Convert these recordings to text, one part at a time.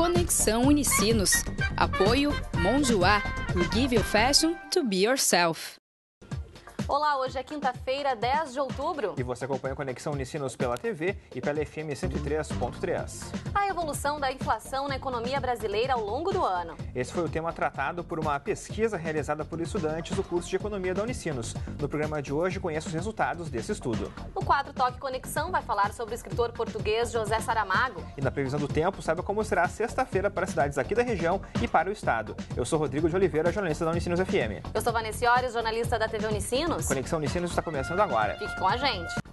Conexão Unicinos. Apoio Monjoá, Give You Fashion to Be Yourself. Olá, hoje é quinta-feira, 10 de outubro. E você acompanha a Conexão Unicinos pela TV e pela FM 103.3. A evolução da inflação na economia brasileira ao longo do ano. Esse foi o tema tratado por uma pesquisa realizada por estudantes do curso de Economia da Unicinos. No programa de hoje, conheça os resultados desse estudo. O quadro Toque Conexão vai falar sobre o escritor português José Saramago. E na previsão do tempo, saiba como será sexta-feira para cidades aqui da região e para o estado. Eu sou Rodrigo de Oliveira, jornalista da Unicinos FM. Eu sou Vanessa Iores, jornalista da TV Unicinos. Conexão Unicinos está começando agora. Fique com a gente.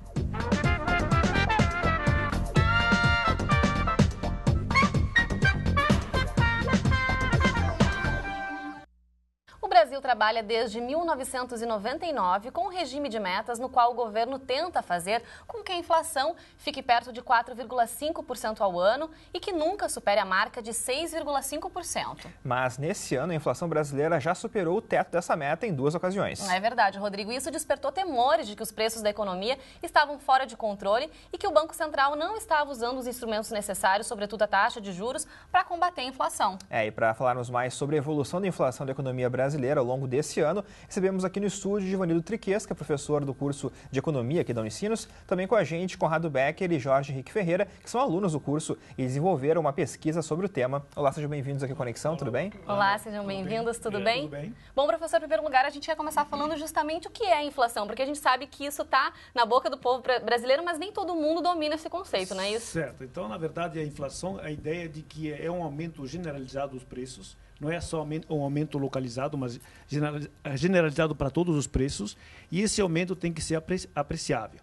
Brasil trabalha desde 1999 com um regime de metas no qual o governo tenta fazer com que a inflação fique perto de 4,5% ao ano e que nunca supere a marca de 6,5%. Mas nesse ano, a inflação brasileira já superou o teto dessa meta em duas ocasiões. é verdade, Rodrigo. Isso despertou temores de que os preços da economia estavam fora de controle e que o Banco Central não estava usando os instrumentos necessários, sobretudo a taxa de juros, para combater a inflação. É, e para falarmos mais sobre a evolução da inflação da economia brasileira, ao longo desse ano. Recebemos aqui no estúdio Givanildo Triquesca, é professor do curso de Economia aqui da Unicinos, também com a gente Conrado Becker e Jorge Henrique Ferreira, que são alunos do curso e desenvolveram uma pesquisa sobre o tema. Olá, sejam bem-vindos aqui à Conexão, tudo bem? Olá, sejam bem-vindos, tudo, bem? tudo bem? Bom, professor, em primeiro lugar, a gente ia começar falando justamente o que é inflação, porque a gente sabe que isso está na boca do povo brasileiro, mas nem todo mundo domina esse conceito, não é isso? Certo. Então, na verdade, a inflação, a ideia de que é um aumento generalizado dos preços não é só um aumento localizado, mas generalizado para todos os preços, e esse aumento tem que ser apreciável.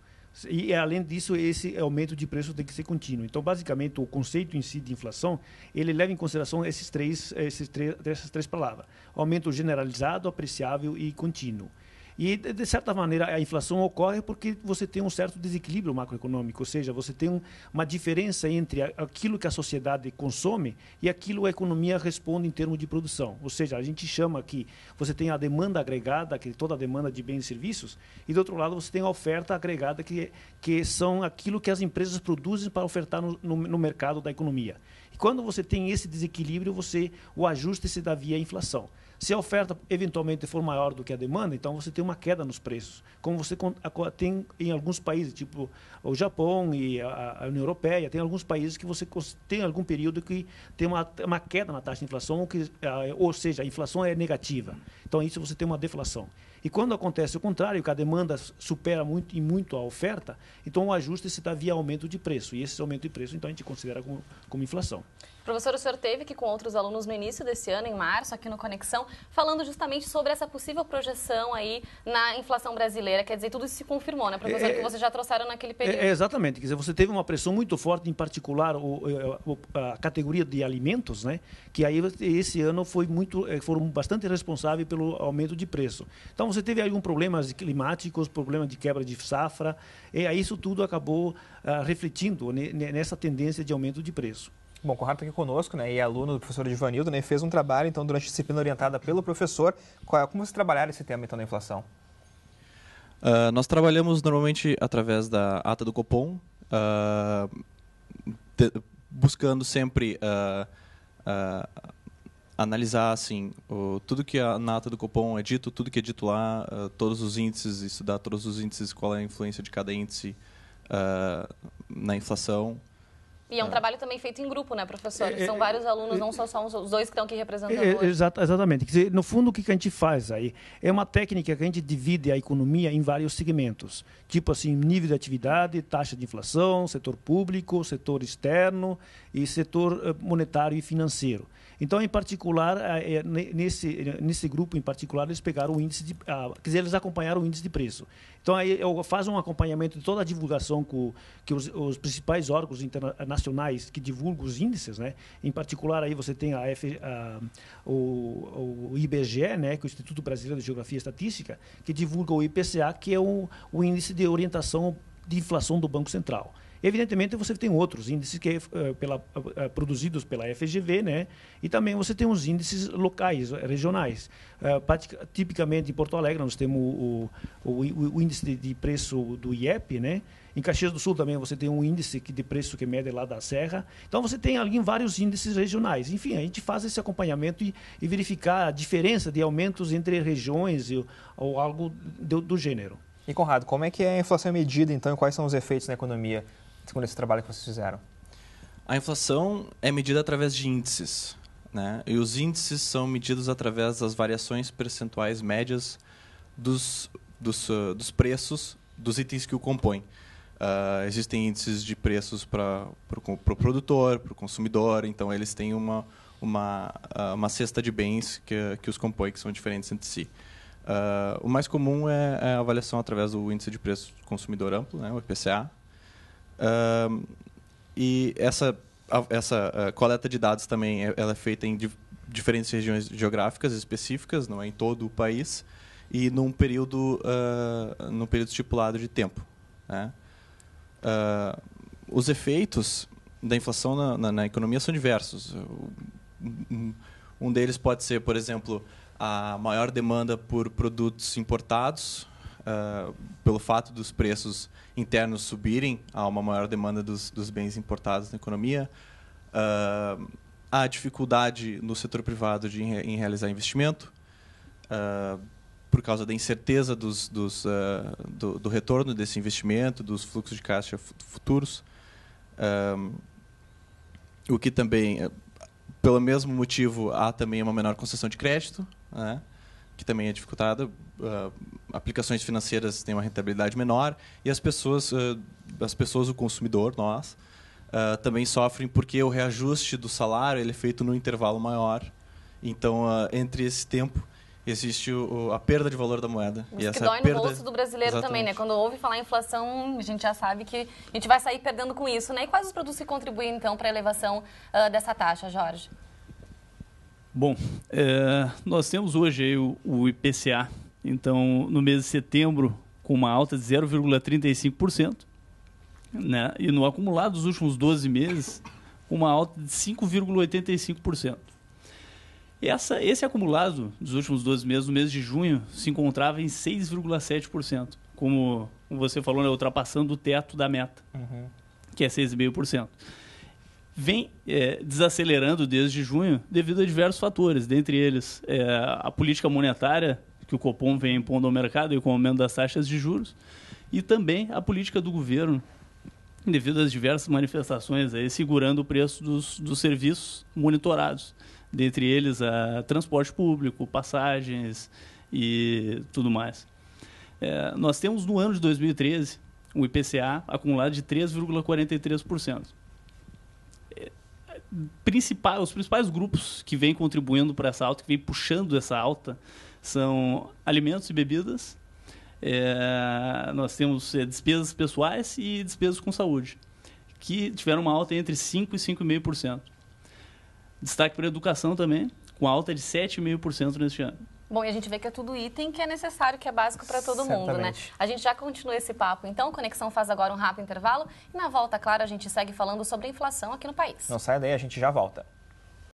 E, além disso, esse aumento de preço tem que ser contínuo. Então, basicamente, o conceito em si de inflação, ele leva em consideração esses três, esses três, essas três palavras. Aumento generalizado, apreciável e contínuo. E, de certa maneira, a inflação ocorre porque você tem um certo desequilíbrio macroeconômico, ou seja, você tem uma diferença entre aquilo que a sociedade consome e aquilo que a economia responde em termos de produção. Ou seja, a gente chama que você tem a demanda agregada, que é toda a demanda de bens e serviços, e, do outro lado, você tem a oferta agregada, que, que são aquilo que as empresas produzem para ofertar no, no, no mercado da economia. E quando você tem esse desequilíbrio, você o ajuste se dá via inflação. Se a oferta eventualmente for maior do que a demanda, então você tem uma queda nos preços, como você tem em alguns países, tipo o Japão e a, União Europeia, tem alguns países que você tem algum período que tem uma, uma queda na taxa de inflação, que, ah, ou seja, a inflação é negativa. Então, isso você tem uma deflação. E quando acontece o contrário, que a demanda supera muito e muito a oferta, então o ajuste se dá via aumento de preço. E esse aumento de preço, então, a gente considera como, como inflação. Professor, o senhor teve que com outros alunos no início desse ano, em março, aqui no Conexão, falando justamente sobre essa possível projeção aí na inflação brasileira. Quer dizer, tudo isso se confirmou, né, professor, é, que é, vocês já trouxeram naquele é, período. É, exatamente. Quer dizer, você teve uma pressão muito forte, em particular o, é, o, a categoria de alimentos, né, que aí esse ano foi muito, foram bastante responsáveis pelo aumento de preço. Então, você teve alguns problemas climáticos, problemas de quebra de safra, e aí isso tudo acabou ah, refletindo nessa tendência de aumento de preço. Bom, Conrado está aqui conosco, né? E é aluno do professor Givanildo, né? Fez um trabalho, então, durante a disciplina orientada pelo professor. Qual, é, como você trabalhar esse tema, então, da inflação? Uh, nós trabalhamos normalmente através da ata do Copom, uh, ah, te, buscando sempre uh, analisar assim o, tudo que a nata do cupom é dito, tudo que é dito lá, uh, todos os índices, estudar todos os índices, qual é a influência de cada índice uh, na inflação e é um é. trabalho também feito em grupo, né, professor? É, é São vários é, alunos, é, não só os dois que estão aqui representando hoje. exatamente. Quer dizer, no fundo, o que a gente faz aí? É uma técnica que a gente divide a economia em vários segmentos. Tipo assim, nível de atividade, taxa de inflação, setor público, setor externo e setor eh, monetário e financeiro. Então, em particular, eh, eh, nesse, nesse grupo em particular, eles pegaram o índice de. Ah, quer dizer, eles acompanharam o índice de preço. Então, aí eu faço um acompanhamento de toda a divulgação que os, os principais órgãos internacionais nacionais que divulgam os índices, né? Em particular aí você tem a, F, a o, o, IBGE, né, que é o Instituto Brasileiro de Geografia e Estatística, que divulga o IPCA, que é o, o índice de orientação de inflação do Banco Central. Evidentemente, você tem outros índices que eh, pela, eh, produzidos pela FGV, né? E também você tem os índices locais, eh, regionais. tipicamente em Porto Alegre nós temos o, o, o, índice de, de preço do IEP, né? Em Caxias do Sul também você tem um índice que, de preço que mede lá da Serra. Então você tem ali vários índices regionais. Enfim, a gente faz esse acompanhamento e, e verificar a diferença de aumentos entre regiões e, ou algo do, do gênero. E Conrado, como é que é a inflação é medida então e quais são os efeitos na economia segundo esse trabalho que vocês fizeram? A inflação é medida através de índices. Né? E os índices são medidos através das variações percentuais médias dos, dos, ah, dos preços dos itens que o compõem. Uh, existem índices de preços para o pro, pro produtor, para o consumidor, então eles têm uma, uma, ah, uma cesta de bens que, que os compõem, que são diferentes entre si. Uh, o mais comum é, é, a avaliação através do índice de preço do consumidor amplo, né, o IPCA. Uh, e essa, essa coleta de dados também é, ela é feita em di diferentes regiões geográficas específicas, não é em todo o país, e num período, num período estipulado de tempo. Né? Uh, os efeitos da inflação na, na, na economia são diversos. Um, deles pode ser, por exemplo, a maior demanda por produtos importados, uh, pelo fato dos preços internos subirem, há uma maior demanda dos, dos bens importados na economia. Uh, há dificuldade no setor privado de, em realizar investimento. Uh, por causa da incerteza dos, dos, uh, do, do, retorno desse investimento, dos fluxos de caixa futuros. Ah, o que também, ah, pelo mesmo motivo, há também uma menor concessão de crédito, né? que também é dificultada. Uh, aplicações financeiras têm uma rentabilidade menor e as pessoas, uh, as pessoas o consumidor, nós, uh, também sofrem porque o reajuste do salário ele é feito num intervalo maior. Então, entre esse tempo existe o, a perda de valor da moeda. e essa que dói perda... no bolso do brasileiro Exatamente. também, né? Quando ouve falar inflação, a gente já sabe que a gente vai sair perdendo com isso, né? E quais os produtos que contribuem, então, para a elevação uh, dessa taxa, Jorge? Bom, é, nós temos hoje o, o IPCA, então, no mês de setembro, com uma alta de 0,35%, né? e no acumulado dos últimos 12 meses, uma alta de 5,85%. Essa, esse acumulado dos últimos 12 meses, no mês de junho, se encontrava em 6,7%, como você falou, né, ultrapassando o teto da meta, uhum. que é 6,5%. Vem é, desacelerando desde junho devido a diversos fatores, dentre eles é, a política monetária que o Copom vem impondo ao mercado e com o aumento das taxas de juros, e também a política do governo devido às diversas manifestações aí, segurando o preço dos, dos serviços monitorados dentre eles a transporte público, passagens e tudo mais. É, nós temos no ano de 2013 um IPCA acumulado de 3,43%. É, principal, os principais grupos que vêm contribuindo para essa alta, que vêm puxando essa alta, são alimentos e bebidas, é, nós temos é, despesas pessoais e despesas com saúde, que tiveram uma alta entre 5% e 5,5%. Destaque para a educação também, com alta de 7,5% neste ano. Bom, e a gente vê que é tudo item que é necessário, que é básico para todo Certamente. mundo, né? A gente já continua esse papo, então Conexão faz agora um rápido intervalo e na volta, claro, a gente segue falando sobre a inflação aqui no país. Não sai daí, a gente já volta.